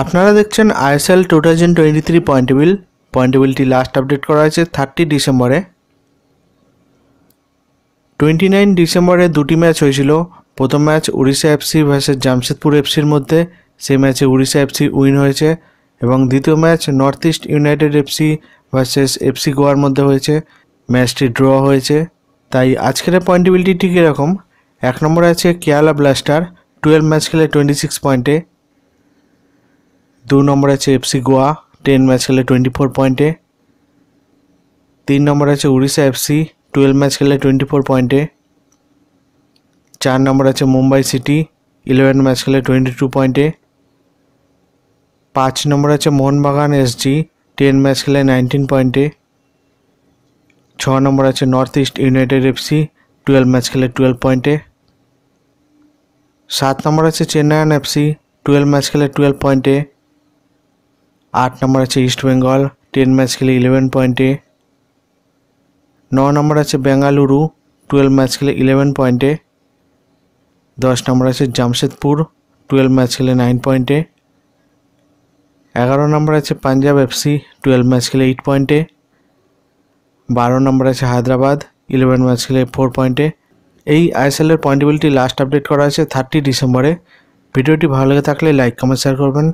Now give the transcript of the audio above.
আপনারা দেখছেন ISL two thousand twenty three point table পয়েন্টেবিলটি লাস্ট আপডেট করা হয়েছে থার্টি ডিসেম্বরে টোয়েন্টি নাইন ডিসেম্বরে দুটি ম্যাচ হয়েছিল প্রথম match Odisha FC versus Jamshedpur এফসির মধ্যে সেই ম্যাচে উড়িষ্যা এফসি উইন হয়েছে এবং দ্বিতীয় match North East United FC versus FC গোয়ার মধ্যে হয়েছে ম্যাচটি ড্র হয়েছে তাই আজকের পয়েন্টেবিলিটি ঠিক এরকম এক নম্বরে আছে কেয়ালা ব্লাস্টার টুয়েলভ ম্যাচ খেলে টোয়েন্টি সিক্স পয়েন্টে टू नम्बर आज F C Goa ten match खेले टोन्टी फोर पॉइंटे तीन नम्बर आज Odisha F C twelve match खेले टोन्टी फोर पॉइंटे चार नम्बर आज मुम्बई सीटी इलेवेन मैच खेले टोन्टी टू पॉइंटे पाँच नम्बर आज Mohun Bagan S G ten match खेले नाइनटीन पॉइंटे छ नम्बर आज north east united F C twelve match खेले टुएल्व पॉइंटे सात नम्बर आज Chennaiyin F C twelve match खेले टुएल्व पॉइंटे আট নম্বর আছে ইস্ট বেঙ্গল টেন ম্যাচ খেলে ইলেভেন পয়েন্টে ন নম্বর আছে বেঙ্গালুরু টুয়েলভ ম্যাচ খেলে ইলেভেন পয়েন্টে দশ নম্বর আছে জামশেদপুর টুয়েলভ ম্যাচ খেলে নাইন পয়েন্টে এগারো নম্বর আছে পাঞ্জাব এফসি টুয়েলভ ম্যাচ খেলে এইট পয়েন্টে বারো নম্বর আছে হায়দ্রাবাদ ইলেভেন ম্যাচ খেলে ফোর পয়েন্টে এই আইএসএলের পয়েন্টেবিলিটি লাস্ট আপডেট করা আছে থার্টি ডিসেম্বরে ভিডিওটি ভালো লেগে থাকলে লাইক কমেন্ট শেয়ার করবেন